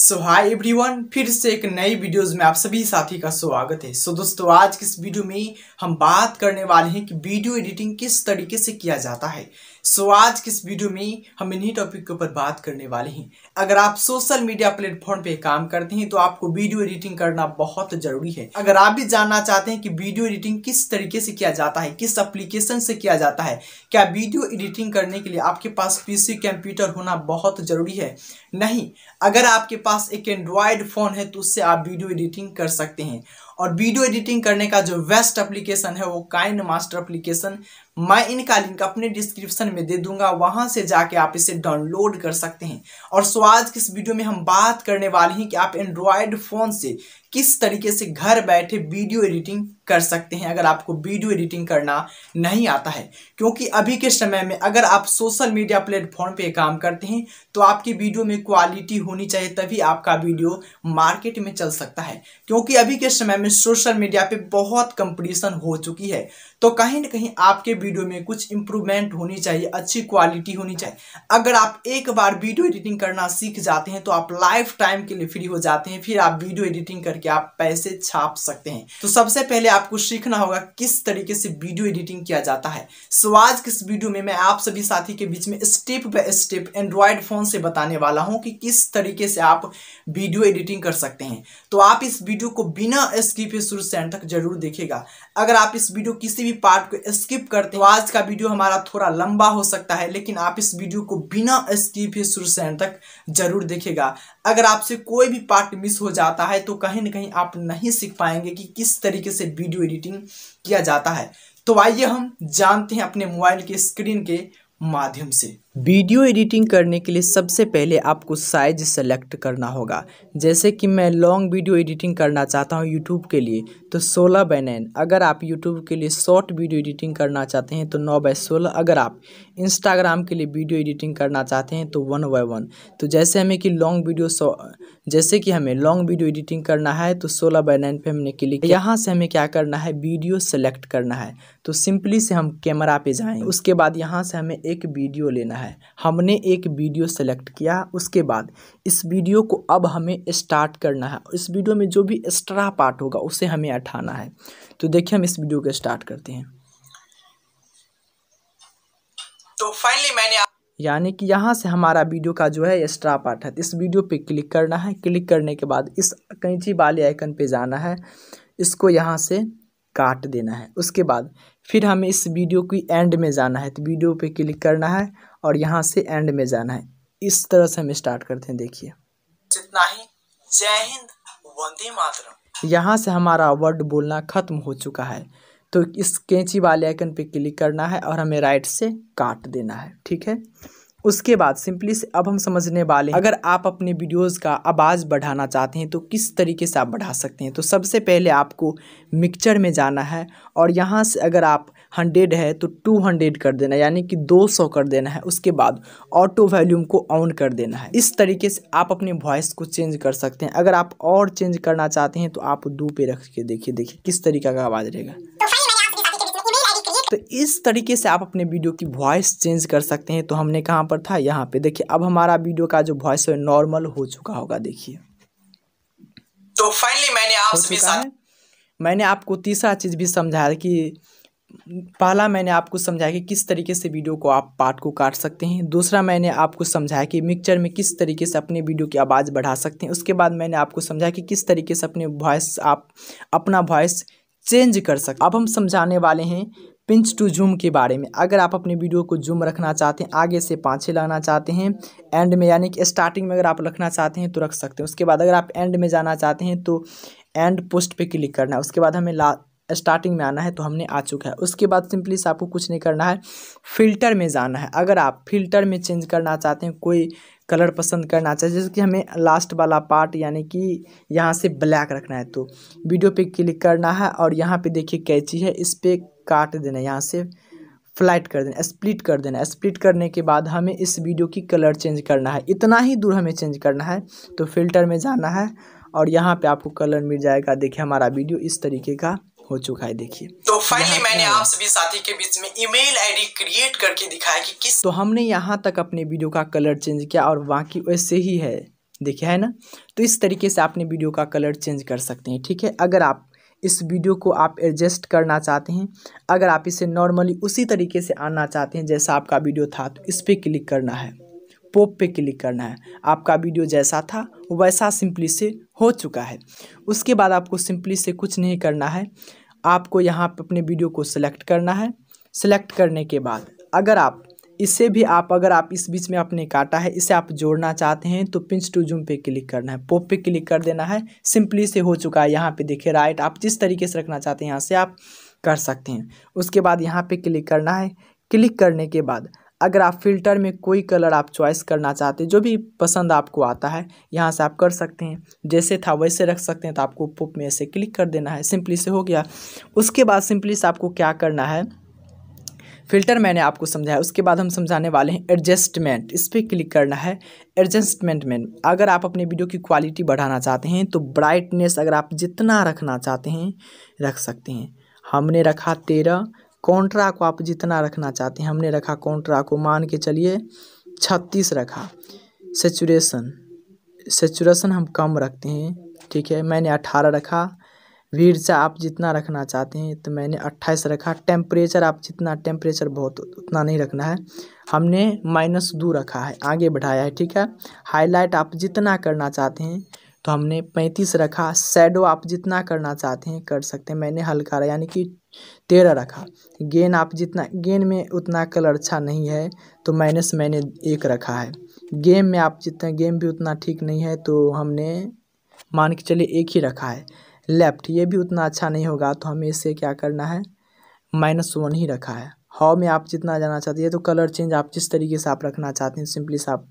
सो hi everyone फिर से एक नई वीडियोस में आप सभी साथी का स्वागत है सो so, दोस्तों आज के इस वीडियो में हम बात करने वाले हैं कि वीडियो एडिटिंग किस तरीके से किया जाता है सो आज के इस वीडियो में हम इन्हीं टॉपिक के ऊपर बात करने वाले हैं अगर आप सोशल मीडिया प्लेटफॉर्म पे काम करते हैं तो आपको वीडियो एडिटिंग करना बहुत जरूरी है अगर आप भी जानना चाहते हैं कि वीडियो एडिटिंग किस तरीके से किया जाता है किस एप्लीकेशन से किया जाता है क्या वीडियो एडिटिंग करने के लिए आपके पास पीसी कंप्यूटर होना बहुत जरूरी है नहीं अगर आपके पास एक एंड्रॉयड फ़ोन है तो उससे आप वीडियो एडिटिंग कर सकते हैं और वीडियो एडिटिंग करने का जो बेस्ट एप्लीकेशन है वो काइन मास्टर एप्लीकेशन मैं इनका लिंक अपने डिस्क्रिप्शन में दे दूंगा वहां से जाके आप इसे डाउनलोड कर सकते हैं और सो आज किस इस वीडियो में हम बात करने वाले हैं कि आप एंड्रॉयड फ़ोन से किस तरीके से घर बैठे वीडियो एडिटिंग कर सकते हैं अगर आपको वीडियो एडिटिंग करना नहीं आता है क्योंकि अभी के समय में अगर आप सोशल मीडिया प्लेटफॉर्म पे काम करते हैं तो आपकी वीडियो में क्वालिटी होनी चाहिए तभी आपका वीडियो मार्केट में चल सकता है क्योंकि अभी के समय में सोशल मीडिया पे बहुत कंपटीशन हो चुकी है तो कहीं ना कहीं आपके वीडियो में कुछ इंप्रूवमेंट होनी चाहिए अच्छी क्वालिटी होनी चाहिए अगर आप एक बार वीडियो एडिटिंग करना सीख जाते हैं तो आप लाइफ टाइम के लिए फ्री हो जाते हैं फिर आप वीडियो एडिटिंग करके आप पैसे छाप सकते हैं तो सबसे पहले आपको सीखना होगा किस तरीके से वीडियो एडिटिंग किया जाता है सो आज किस वीडियो में मैं आप सभी साथी के बीच में step by step android phone से बताने वाला हूँ कि किस तरीके से आप वीडियो एडिटिंग कर सकते हैं तो आप इस वीडियो को बिना स्किप शुरू से तक जरूर देखेगा अगर आप इस वीडियो किसी भी भी पार्ट को स्किप करते हो आज का वीडियो हमारा थोड़ा लंबा हो सकता है लेकिन आप इस वीडियो को बिना स्किप ही शुरू से तक जरूर देखेगा अगर आपसे कोई भी पार्ट मिस हो जाता है तो कहीं ना कहीं आप नहीं सीख पाएंगे कि किस तरीके से वीडियो एडिटिंग किया जाता है तो आइए हम जानते हैं अपने मोबाइल के स्क्रीन के माध्यम से वीडियो एडिटिंग करने के लिए सबसे पहले आपको साइज सेलेक्ट करना होगा जैसे कि मैं लॉन्ग वीडियो एडिटिंग करना चाहता हूं यूट्यूब के लिए तो 16 बाय नाइन अगर आप यूट्यूब के लिए शॉर्ट वीडियो एडिटिंग करना चाहते हैं तो 9 बाय सोलह अगर आप इंस्टाग्राम के लिए वीडियो एडिटिंग करना चाहते हैं तो 1 बाय वन तो जैसे हमें कि लॉन्ग वीडियो जैसे कि हमें लॉन्ग वीडियो एडिटिंग करना है तो सोलह बाय नाइन पर हमने क्लिक यहाँ से हमें क्या करना है वीडियो सेलेक्ट करना है तो सिंपली से हम कैमरा पे जाएँ उसके बाद यहाँ से हमें एक वीडियो लेना है है हमने एक वीडियो सेलेक्ट किया उसके बाद इस वीडियो को अब हमें स्टार्ट करना है इस वीडियो में जो भी एक्स्ट्रा पार्ट होगा उसे हमें उठाना है तो देखिए हम इस वीडियो को स्टार्ट करते हैं तो फाइनली मैंने यानी कि यहाँ से हमारा वीडियो का जो है एक्स्ट्रा पार्ट है इस वीडियो पे क्लिक करना है क्लिक करने के बाद इस कैंची वाले आइकन पे जाना है इसको यहाँ से काट देना है उसके बाद फिर हमें इस वीडियो की एंड में जाना है तो वीडियो पे क्लिक करना है और यहाँ से एंड में जाना है इस तरह से हम स्टार्ट करते हैं देखिए जितना ही जय हिंद वंदे मातरम यहाँ से हमारा वर्ड बोलना खत्म हो चुका है तो इस कैंची वाले आइकन पे क्लिक करना है और हमें राइट से काट देना है ठीक है उसके बाद सिंपली से अब हम समझने वाले हैं अगर आप अपने वीडियोस का आवाज़ बढ़ाना चाहते हैं तो किस तरीके से आप बढ़ा सकते हैं तो सबसे पहले आपको मिक्सचर में जाना है और यहाँ से अगर आप हंड्रेड है तो टू हंड्रेड कर देना यानी कि दो सौ कर देना है उसके बाद ऑटो वॉल्यूम को ऑन कर देना है इस तरीके से आप अपने वॉइस को चेंज कर सकते हैं अगर आप और चेंज करना चाहते हैं तो आप दो पे रख के देखिए देखिए किस तरीका का आवाज़ रहेगा तो तो इस तरीके से आप अपने वीडियो की वॉइस चेंज कर सकते हैं तो हमने कहाँ पर था यहाँ पे देखिए अब हमारा वीडियो का जो वॉइस है नॉर्मल हो चुका होगा देखिए तो फाइनली मैंने आप सभी मैंने आपको तीसरा चीज़ भी समझाया कि पहला मैंने आपको समझाया कि किस तरीके से वीडियो को आप पार्ट को काट सकते हैं दूसरा मैंने आपको समझाया कि मिक्सचर में किस तरीके से अपने वीडियो की आवाज़ बढ़ा सकते हैं उसके बाद मैंने आपको समझाया कि किस तरीके से अपने वॉइस आप अपना वॉइस चेंज कर सकते अब हम समझाने वाले हैं पिंच टू जूम के बारे में अगर आप अपने वीडियो को जूम रखना चाहते हैं आगे से पाँचे लाना चाहते हैं एंड में यानी कि स्टार्टिंग में अगर आप रखना चाहते हैं तो रख सकते हैं उसके बाद अगर आप एंड में जाना चाहते हैं तो एंड पोस्ट पे क्लिक करना है उसके बाद हमें ला स्टार्टिंग में आना है तो हमने आ चुका है उसके बाद सिंपली से आपको कुछ नहीं करना है फिल्टर में जाना है अगर आप फिल्टर में चेंज करना चाहते हैं कोई कलर पसंद करना हैं जैसे कि हमें लास्ट वाला पार्ट यानी कि यहाँ से ब्लैक रखना है तो वीडियो पे क्लिक करना है और यहाँ पे देखिए कैची है इस पर काट देना यहाँ से फ्लाइट कर देना स्प्लिट कर देना स्प्लिट करने के बाद हमें इस वीडियो की कलर चेंज करना है इतना ही दूर हमें चेंज करना है तो फिल्टर में जाना है और यहाँ पे आपको कलर मिल जाएगा देखिए हमारा वीडियो इस तरीके का हो चुका है देखिए तो फाइनली मैंने आप सभी साथी के बीच में ईमेल आईडी क्रिएट करके दिखाया कि किस तो हमने यहाँ तक अपने वीडियो का कलर चेंज किया और बाकी वैसे ही है देखिए है ना तो इस तरीके से आपने वीडियो का कलर चेंज कर सकते हैं ठीक है अगर आप इस वीडियो को आप एडजस्ट करना चाहते हैं अगर आप इसे नॉर्मली उसी तरीके से आना चाहते हैं जैसा आपका वीडियो था तो इस पर क्लिक करना है पोप पे क्लिक करना है आपका वीडियो जैसा था वैसा सिंपली से हो चुका है उसके बाद आपको सिंपली से कुछ नहीं करना है आपको यहाँ पर अपने वीडियो को सिलेक्ट करना है सिलेक्ट करने के बाद अगर आप इसे भी आप अगर आप इस बीच में आपने काटा है इसे आप जोड़ना चाहते हैं तो पिंच टू जूम पे क्लिक करना है पोप पे क्लिक कर देना है सिंपली से हो चुका है यहाँ पे देखिए राइट आप जिस तरीके से रखना चाहते हैं यहाँ से आप कर सकते हैं उसके बाद यहाँ पे क्लिक करना है क्लिक करने के बाद अगर आप फिल्टर में कोई कलर आप चॉइस करना चाहते हैं जो भी पसंद आपको आता है यहाँ से आप कर सकते हैं जैसे था वैसे रख सकते हैं तो आपको पुप में ऐसे क्लिक कर देना है सिंपली से हो गया उसके बाद सिंपली से आपको क्या करना है फिल्टर मैंने आपको समझाया उसके बाद हम समझाने वाले हैं एडजस्टमेंट इस पर क्लिक करना है एडजस्टमेंट में अगर आप अपने वीडियो की क्वालिटी बढ़ाना चाहते हैं तो ब्राइटनेस अगर आप जितना रखना चाहते हैं रख सकते हैं हमने रखा तेरह कॉन्ट्रा को आप जितना रखना चाहते हैं हमने रखा कॉन्ट्रा को मान के चलिए छत्तीस रखा सेचुरेशन सेचुरेशन हम कम रखते हैं ठीक है मैंने अट्ठारह रखा रीढ़ से आप जितना रखना चाहते हैं तो मैंने अट्ठाईस रखा टेम्परेचर आप जितना टेम्परेचर बहुत उतना नहीं रखना है हमने माइनस दो रखा है आगे बढ़ाया है ठीक है हाईलाइट आप जितना करना चाहते हैं तो हमने पैंतीस रखा सैडो आप जितना करना चाहते हैं कर सकते हैं मैंने हल्का रहा यानी कि तेरह रखा गेंद आप जितना गेंद में उतना कलर अच्छा नहीं है तो माइनस मैंने एक रखा है गेम में आप जितना गेम भी उतना ठीक नहीं है तो हमने मान के चलिए एक ही रखा है लेफ्ट ये भी उतना अच्छा नहीं होगा तो हमें इसे क्या करना है माइनस वन ही रखा है हाउ में आप जितना जाना चाहते हैं तो कलर चेंज आप जिस तरीके से आप रखना चाहते हैं सिंपली से आप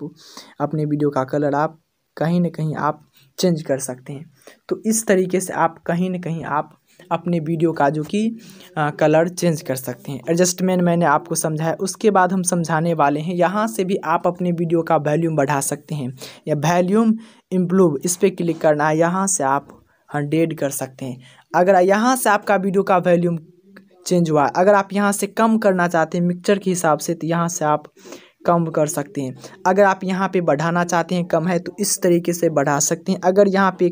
अपने वीडियो का कलर आप कहीं ना कहीं आप चेंज कर सकते हैं तो इस तरीके से आप कहीं ना कहीं आप अपने वीडियो का जो कि कलर चेंज कर सकते हैं एडजस्टमेंट मैंने आपको समझाया उसके बाद हम समझाने वाले हैं यहाँ से भी आप अपने वीडियो का वैल्यूम बढ़ा सकते हैं या वैल्यूम इम्प्रूव इस पर क्लिक करना है यहाँ से आप हंड्रेड कर सकते हैं अगर यहाँ से आपका वीडियो का वॉल्यूम चेंज हुआ अगर आप यहाँ से कम करना चाहते हैं मिक्सचर के हिसाब से तो यहाँ से आप कम कर सकते हैं अगर आप यहाँ पे बढ़ाना चाहते हैं कम है तो इस तरीके से बढ़ा सकते हैं अगर यहाँ पे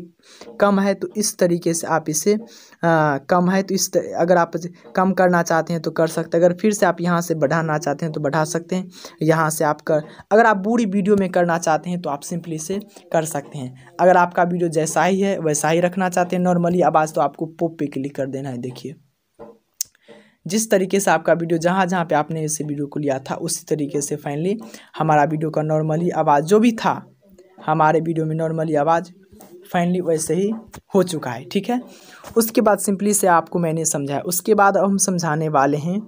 कम है तो इस तरीके से आप इसे आ, कम है तो इस तर... अगर आप कम करना चाहते हैं तो कर सकते हैं अगर फिर से आप यहाँ से बढ़ाना चाहते हैं तो बढ़ा सकते हैं यहाँ से आप कर अगर आप बुरी वीडियो में करना चाहते हैं तो आप सिंपली से कर सकते हैं अगर आपका वीडियो जैसा ही है वैसा ही रखना चाहते हैं नॉर्मली आवाज़ तो आपको पोप पे क्लिक कर देना है देखिए जिस तरीके से आपका वीडियो जहाँ जहाँ पे आपने इसे वीडियो को लिया था उसी तरीके से फाइनली हमारा वीडियो का नॉर्मली आवाज़ जो भी था हमारे वीडियो में नॉर्मली आवाज़ फाइनली वैसे ही हो चुका है ठीक है उसके बाद सिंपली से आपको मैंने समझाया उसके बाद अब हम समझाने वाले हैं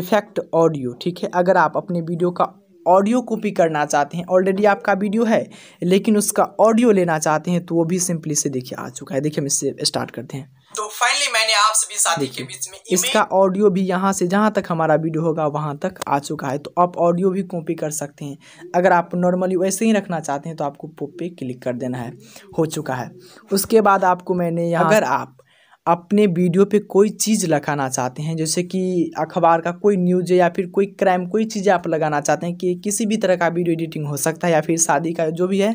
इफेक्ट ऑडियो ठीक है अगर आप अपने वीडियो का ऑडियो कॉपी करना चाहते हैं ऑलरेडी आपका वीडियो है लेकिन उसका ऑडियो लेना चाहते हैं तो वो भी सिंपली से देखिए आ चुका है देखिए हम इससे स्टार्ट करते हैं तो फाइनली मैंने आप सभी साथी के बीच में इसका ऑडियो भी यहाँ से जहाँ तक हमारा वीडियो होगा वहाँ तक आ चुका है तो आप ऑडियो भी कॉपी कर सकते हैं अगर आप नॉर्मली वैसे ही रखना चाहते हैं तो आपको पे क्लिक कर देना है हो चुका है उसके बाद आपको मैंने यहाँ अगर आप अपने वीडियो पे कोई चीज़ लगाना चाहते हैं जैसे कि अखबार का कोई न्यूज या फिर कोई क्राइम कोई चीज़ आप लगाना चाहते हैं कि किसी भी तरह का वीडियो एडिटिंग हो सकता है या फिर शादी का जो भी है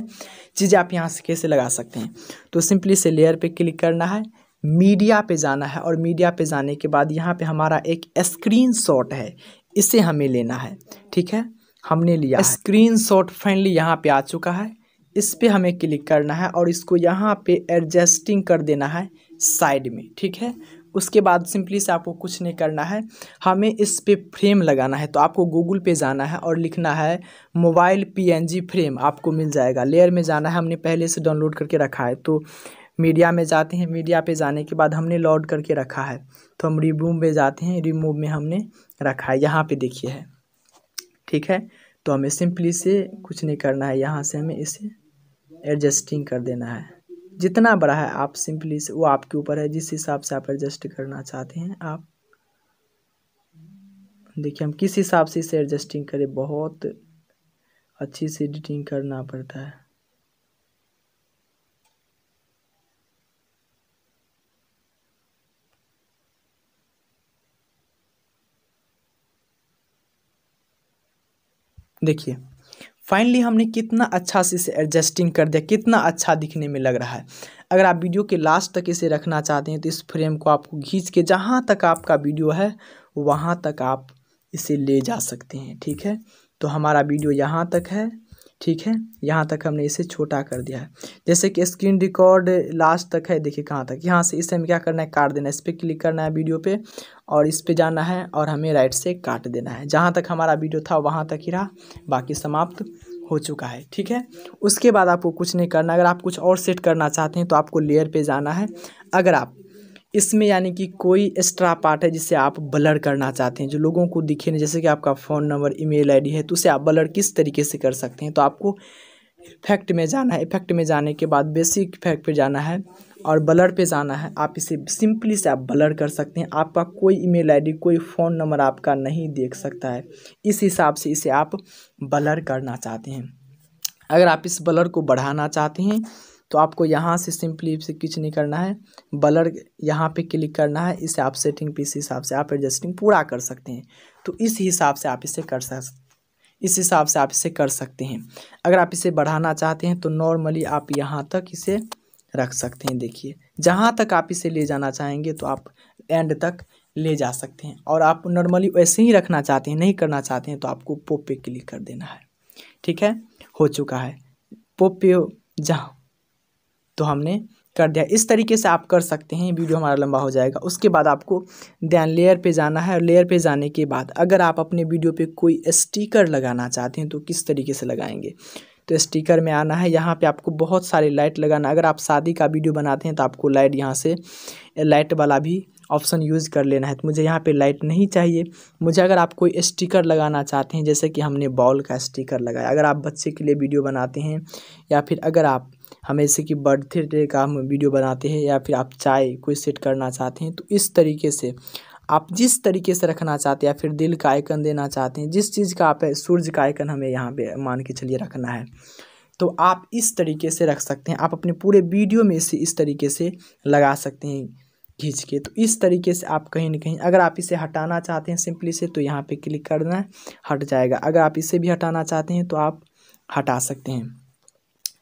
चीज़ें आप यहाँ से कैसे लगा सकते हैं तो सिंपली से लेयर पे क्लिक करना है मीडिया पे जाना है और मीडिया पे जाने के बाद यहाँ पे हमारा एक स्क्रीन शॉट है इसे हमें लेना है ठीक है हमने लिया स्क्रीन शॉट फाइनली यहाँ पे आ चुका है इस पर हमें क्लिक करना है और इसको यहाँ पे एडजस्टिंग कर देना है साइड में ठीक है उसके बाद सिंपली से आपको कुछ नहीं करना है हमें इस पर फ्रेम लगाना है तो आपको गूगल पे जाना है और लिखना है मोबाइल पीएनजी फ्रेम आपको मिल जाएगा लेयर में जाना है हमने पहले से डाउनलोड करके रखा है तो मीडिया में जाते हैं मीडिया पे जाने के बाद हमने लोड करके रखा है तो हम रिमूव में जाते हैं रिमूव में हमने रखा है यहाँ पे देखिए है ठीक है तो हमें सिंपली से कुछ नहीं करना है यहाँ से हमें इसे एडजस्टिंग कर देना है जितना बड़ा है आप सिंपली से वो आपके ऊपर है जिस हिसाब से आप एडजस्ट करना चाहते हैं आप देखिए हम किस हिसाब से इसे एडजस्टिंग करें बहुत अच्छी से एडिटिंग करना पड़ता है देखिए फाइनली हमने कितना अच्छा से इसे एडजस्टिंग कर दिया कितना अच्छा दिखने में लग रहा है अगर आप वीडियो के लास्ट तक इसे रखना चाहते हैं तो इस फ्रेम को आपको खींच के जहाँ तक आपका वीडियो है वहाँ तक आप इसे ले जा सकते हैं ठीक है तो हमारा वीडियो यहाँ तक है ठीक है यहाँ तक हमने इसे छोटा कर दिया है जैसे कि स्क्रीन रिकॉर्ड लास्ट तक है देखिए कहाँ तक यहाँ से इसे हमें क्या करना है काट देना है इस पर क्लिक करना है वीडियो पे और इस पे जाना है और हमें राइट से काट देना है जहाँ तक हमारा वीडियो था वहाँ तक ही रहा बाकी समाप्त हो चुका है ठीक है उसके बाद आपको कुछ नहीं करना अगर आप कुछ और सेट करना चाहते हैं तो आपको लेयर पर जाना है अगर आप इसमें यानी कि कोई एक्स्ट्रा पार्ट है जिसे आप ब्लर करना चाहते हैं जो लोगों को दिखे नहीं जैसे कि आपका फ़ोन नंबर ईमेल आईडी है तो उसे आप ब्लर किस तरीके से कर सकते हैं तो आपको इफेक्ट में जाना है इफेक्ट में जाने के बाद बेसिक इफेक्ट पे जाना है और ब्लर पे जाना है आप इसे सिंपली से आप ब्लर कर सकते हैं आपका कोई ईमेल मेल कोई फ़ोन नंबर आपका नहीं देख सकता है इस हिसाब से इसे आप ब्लर करना चाहते हैं अगर आप इस ब्लर को बढ़ाना चाहते हैं तो आपको यहाँ से सिंपली से कुछ नहीं करना है बलर यहाँ पे क्लिक करना है इसे आप सेटिंग पे इस हिसाब से आप एडजस्टिंग पूरा कर सकते हैं तो इस हिसाब से आप इसे कर सकते इस हिसाब से आप इसे कर सकते हैं अगर आप इसे बढ़ाना चाहते हैं तो नॉर्मली आप यहाँ तक इसे रख सकते हैं देखिए जहाँ तक आप इसे ले जाना चाहेंगे तो आप एंड तक ले जा सकते हैं और आप नॉर्मली वैसे ही रखना चाहते हैं नहीं करना चाहते हैं तो आपको पोप पे क्लिक कर देना है ठीक है हो चुका है पोप पे जहाँ तो हमने कर दिया इस तरीके से आप कर सकते हैं वीडियो हमारा लंबा हो जाएगा उसके बाद आपको ध्यान लेयर पे जाना है और लेयर पे जाने के बाद अगर आप अपने वीडियो पे कोई स्टिकर लगाना चाहते हैं तो किस तरीके से लगाएंगे तो स्टिकर में आना है यहाँ पे आपको बहुत सारे लाइट लगाना अगर आप शादी का वीडियो बनाते हैं तो आपको लाइट यहाँ से लाइट वाला भी ऑप्शन यूज़ कर लेना है तो मुझे यहाँ पे लाइट नहीं चाहिए मुझे अगर आप कोई स्टिकर लगाना चाहते हैं जैसे कि हमने बॉल का स्टिकर लगाया अगर आप बच्चे के लिए वीडियो बनाते हैं या फिर अगर आप हम ऐसे कि बर्थडे का हम वीडियो बनाते हैं या फिर आप चाय कोई सेट करना चाहते हैं तो इस तरीके से आप जिस तरीके से रखना चाहते हैं या फिर दिल का आयकन देना चाहते हैं जिस चीज़ का आप सूर्य का आयकन हमें यहाँ पे मान के चलिए रखना है तो आप इस तरीके से रख सकते हैं आप अपने पूरे वीडियो में इसे इस तरीके से लगा सकते हैं खींच के तो इस तरीके से आप कहीं ना कहीं अगर आप इसे हटाना चाहते हैं सिंपली से तो यहाँ पे क्लिक करना है हट जाएगा अगर आप इसे भी हटाना चाहते हैं तो आप हटा सकते हैं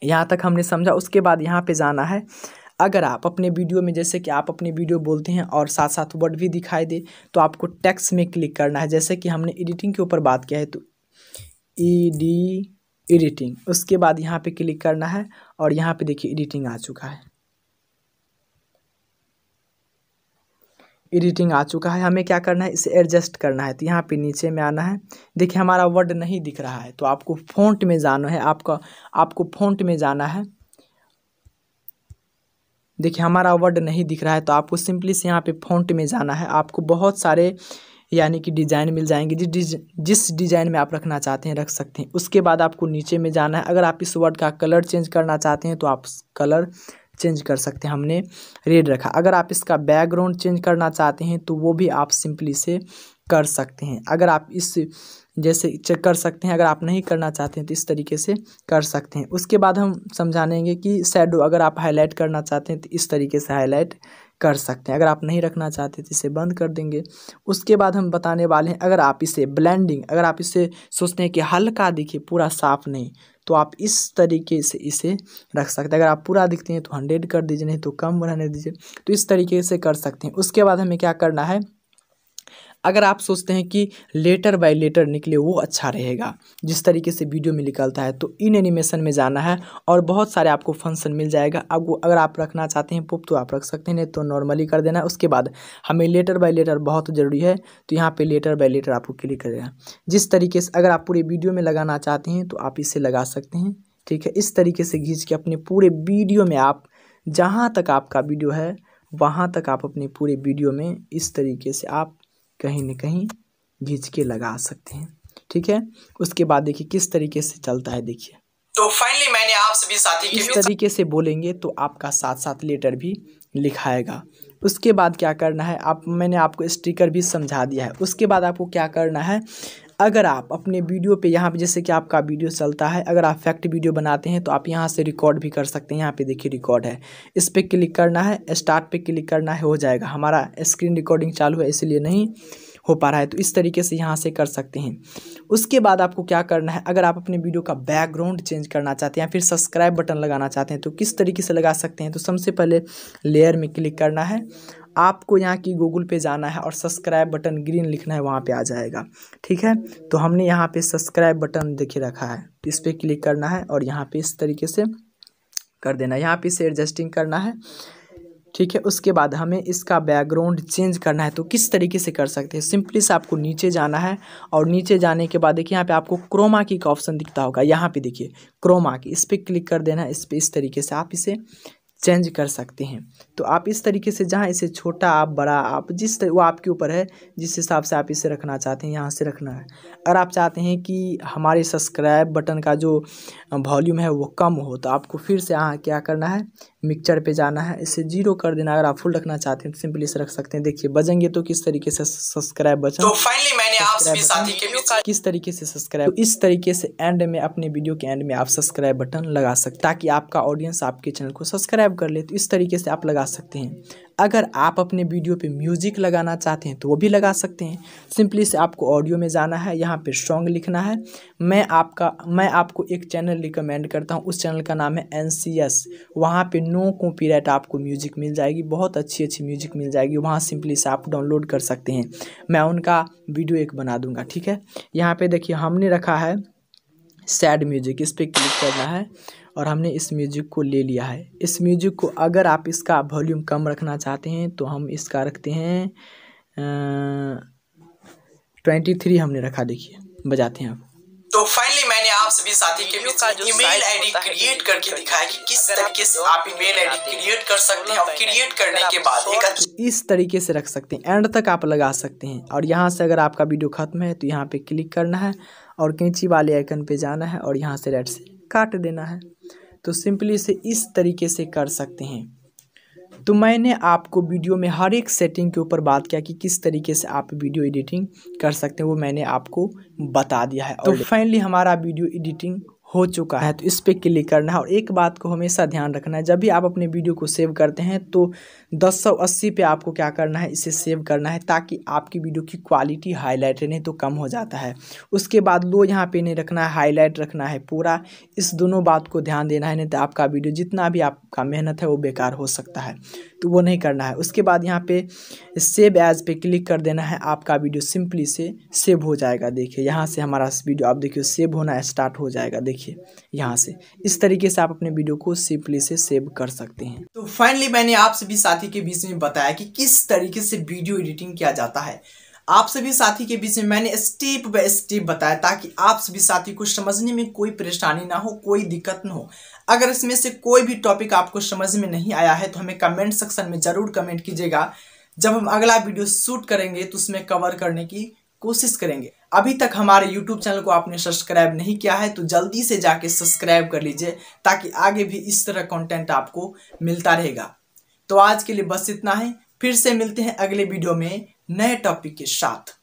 यहाँ तक हमने समझा उसके बाद यहाँ पे जाना है अगर आप अपने वीडियो में जैसे कि आप अपने वीडियो बोलते हैं और साथ साथ वर्ड भी दिखाई दे तो आपको टैक्स में क्लिक करना है जैसे कि हमने एडिटिंग के ऊपर बात किया है तो ई डी एडिटिंग उसके बाद यहाँ पे क्लिक करना है और यहाँ पे देखिए एडिटिंग आ चुका है एडिटिंग आ चुका है हमें क्या करना है इसे एडजस्ट करना है तो यहाँ पे नीचे में आना है देखिए हमारा वर्ड नहीं दिख रहा है तो आपको फ़ॉन्ट में जाना है आपका आपको फ़ॉन्ट में जाना है देखिए हमारा वर्ड नहीं दिख रहा है तो आपको सिंपली से यहाँ पे फ़ॉन्ट में जाना है आपको बहुत सारे यानी कि डिज़ाइन मिल जाएंगे जिस जिस डिज़ाइन में आप रखना चाहते हैं रख सकते हैं उसके बाद आपको नीचे में जाना है अगर आप इस वर्ड का कलर चेंज करना चाहते हैं तो आप कलर चेंज कर सकते हैं हमने रेड रखा अगर आप इसका बैकग्राउंड चेंज करना चाहते हैं तो वो भी आप सिंपली से कर सकते हैं अगर आप इस जैसे चेक कर सकते हैं अगर आप नहीं करना चाहते हैं तो इस तरीके से कर सकते हैं उसके बाद हम समझानेंगे कि शेडो अगर आप हाईलाइट करना चाहते हैं तो इस तरीके से हाईलाइट कर सकते हैं अगर आप नहीं रखना चाहते तो इसे बंद कर देंगे उसके बाद हम बताने वाले हैं अगर आप इसे ब्लेंडिंग अगर आप इसे सोचते हैं कि हल्का दिखे पूरा साफ नहीं तो आप इस तरीके से इसे रख सकते हैं अगर आप पूरा दिखते हैं तो हंड्रेड कर दीजिए नहीं तो कम रहने दीजिए तो इस तरीके से कर सकते हैं उसके बाद हमें क्या करना है अगर आप सोचते हैं कि लेटर बाय लेटर निकले वो अच्छा रहेगा जिस तरीके से वीडियो में निकलता है तो इन एनिमेशन में जाना है और बहुत सारे आपको फंक्शन मिल जाएगा अब अगर आप रखना चाहते हैं पुप तो आप रख सकते हैं नहीं तो नॉर्मली कर देना है उसके बाद हमें लेटर बाय लेटर बहुत ज़रूरी है तो यहाँ पर लेटर बाई लेटर आपको क्लिक कर देना जिस तरीके से अगर आप पूरे वीडियो में लगाना चाहते हैं तो आप इसे लगा सकते हैं ठीक है इस तरीके से घींच के अपने पूरे वीडियो में आप जहाँ तक आपका वीडियो है वहाँ तक आप अपने पूरे वीडियो में इस तरीके से आप कहीं न कहीं घींच के लगा सकते हैं ठीक है उसके बाद देखिए किस तरीके से चलता है देखिए तो फाइनली मैंने आप सभी साथी इस तरीके से बोलेंगे तो आपका साथ साथ लेटर भी लिखाएगा उसके बाद क्या करना है आप मैंने आपको स्टिकर भी समझा दिया है उसके बाद आपको क्या करना है अगर आप अपने वीडियो पे यहाँ पे जैसे कि आपका वीडियो चलता है अगर आप फैक्ट वीडियो बनाते हैं तो आप यहाँ से रिकॉर्ड भी कर सकते हैं यहाँ पे देखिए रिकॉर्ड है इस पर क्लिक करना है स्टार्ट पे क्लिक करना है हो जाएगा हमारा स्क्रीन रिकॉर्डिंग चालू है इसलिए नहीं हो पा रहा है तो इस तरीके से यहाँ से कर सकते हैं उसके बाद आपको क्या करना है अगर आप अपने वीडियो का बैकग्राउंड चेंज करना चाहते हैं या फिर सब्सक्राइब बटन लगाना चाहते हैं तो किस तरीके से लगा सकते हैं तो सबसे पहले लेयर में क्लिक करना है आपको यहाँ की गूगल पे जाना है और सब्सक्राइब बटन ग्रीन लिखना है वहाँ पे आ जाएगा ठीक है तो हमने यहाँ पे सब्सक्राइब बटन देखे रखा है इस पर क्लिक करना है और यहाँ पे इस तरीके से कर देना है यहाँ पे इसे एडजस्टिंग करना है ठीक है उसके बाद हमें इसका बैकग्राउंड चेंज करना है तो किस तरीके से कर सकते हैं सिंपली से आपको नीचे जाना है और नीचे जाने के बाद देखिए यहाँ पे आपको क्रोमा की का ऑप्शन दिखता होगा यहाँ पे देखिए क्रोमा की इस पर क्लिक कर देना है इस पर इस तरीके से आप इसे चेंज कर सकते हैं तो आप इस तरीके से जहाँ इसे छोटा आप बड़ा आप जिस वो आपके ऊपर है जिस हिसाब से आप इसे रखना चाहते हैं यहाँ से रखना है अगर आप चाहते हैं कि हमारे सब्सक्राइब बटन का जो वॉल्यूम है वो कम हो तो आपको फिर से यहाँ क्या करना है मिक्सचर पे जाना है इसे जीरो कर देना अगर आप फुल रखना चाहते हैं तो सिंपली इसे रख सकते हैं देखिए बजेंगे तो किस तरीके से सब्सक्राइब बचा तो फाइनली मैंने आप सभी साथी के किस तरीके से सब्सक्राइब तो इस तरीके से एंड में अपने वीडियो के एंड में आप सब्सक्राइब बटन लगा सकते ताकि आपका ऑडियंस आपके चैनल को सब्सक्राइब कर ले तो इस तरीके से आप लगा सकते हैं अगर आप अपने वीडियो पे म्यूज़िक लगाना चाहते हैं तो वो भी लगा सकते हैं सिंपली से आपको ऑडियो में जाना है यहाँ पे सॉन्ग लिखना है मैं आपका मैं आपको एक चैनल रिकमेंड करता हूँ उस चैनल का नाम है एन सी एस वहाँ पर नो कॉपीराइट आपको म्यूज़िक मिल जाएगी बहुत अच्छी अच्छी म्यूज़िक मिल जाएगी वहाँ सिंपली से आप डाउनलोड कर सकते हैं मैं उनका वीडियो एक बना दूँगा ठीक है यहाँ पर देखिए हमने रखा है सैड म्यूजिक इस पर क्लिक करना है और हमने इस म्यूजिक को ले लिया है इस म्यूजिक को अगर आप इसका वॉल्यूम कम रखना चाहते हैं तो हम इसका रखते हैं ट्वेंटी थ्री हमने रखा देखिए बजाते हैं आप तो फाइनली मैंने आप सभी साथी के बीच ईमेल आईडी क्रिएट करके दिखाया कि किस तरीके से आप ईमेल आईडी क्रिएट कर सकते हैं और क्रिएट करने के बाद एक इस तरीके से रख सकते हैं एंड तक आप लगा सकते हैं और यहाँ से अगर आपका वीडियो खत्म है तो यहाँ पे क्लिक करना है और कैंची वाले आइकन पे जाना है और यहाँ से रेड से काट देना है तो सिंपली इसे इस तरीके से कर सकते हैं तो मैंने आपको वीडियो में हर एक सेटिंग के ऊपर बात किया कि किस तरीके से आप वीडियो एडिटिंग कर सकते हैं वो मैंने आपको बता दिया है तो फाइनली हमारा वीडियो एडिटिंग हो चुका है तो इस पर क्लिक करना है और एक बात को हमेशा ध्यान रखना है जब भी आप अपने वीडियो को सेव करते हैं तो दस सौ अस्सी पे आपको क्या करना है इसे सेव करना है ताकि आपकी वीडियो की क्वालिटी हाईलाइट नहीं तो कम हो जाता है उसके बाद लो यहाँ पे नहीं रखना है हाईलाइट रखना है पूरा इस दोनों बात को ध्यान देना है नहीं तो आपका वीडियो जितना भी आपका मेहनत है वो बेकार हो सकता है तो वो नहीं करना है उसके बाद यहाँ पे सेव एज पे क्लिक कर देना है आपका वीडियो सिंपली से सेव हो जाएगा देखिए यहाँ से हमारा वीडियो आप देखिए सेव होना स्टार्ट हो जाएगा देखिए देखिए यहाँ से इस तरीके से आप अपने वीडियो को सिंपली से सेव कर सकते हैं तो फाइनली मैंने आप सभी साथी के बीच में बताया कि किस तरीके से वीडियो एडिटिंग किया जाता है आप सभी साथी के बीच में मैंने स्टेप बाय स्टेप बताया ताकि आप सभी साथी को समझने में कोई परेशानी ना हो कोई दिक्कत ना हो अगर इसमें से कोई भी टॉपिक आपको समझ में नहीं आया है तो हमें कमेंट सेक्शन में ज़रूर कमेंट कीजिएगा जब हम अगला वीडियो शूट करेंगे तो उसमें कवर करने की कोशिश करेंगे अभी तक हमारे यूट्यूब चैनल को आपने सब्सक्राइब नहीं किया है तो जल्दी से जाके सब्सक्राइब कर लीजिए ताकि आगे भी इस तरह कंटेंट आपको मिलता रहेगा तो आज के लिए बस इतना है फिर से मिलते हैं अगले वीडियो में नए टॉपिक के साथ